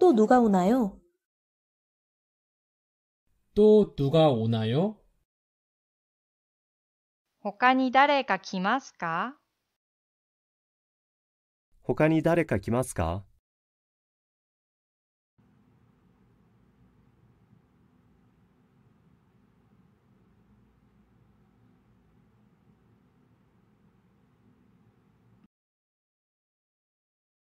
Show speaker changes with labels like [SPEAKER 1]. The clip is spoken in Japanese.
[SPEAKER 1] 또누가오나요
[SPEAKER 2] 또누가오
[SPEAKER 3] 나요
[SPEAKER 1] 他に誰か来ますか
[SPEAKER 3] 他に誰か来ますか